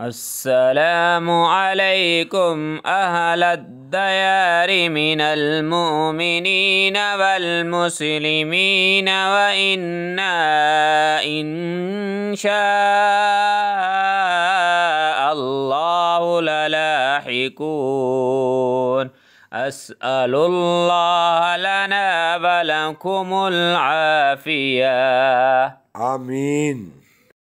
السلام عليكم أهل الديار من المؤمنين والمسلمين وإنا إن شاء الله للاحقون أسأل الله لنا ولكم العافية آمين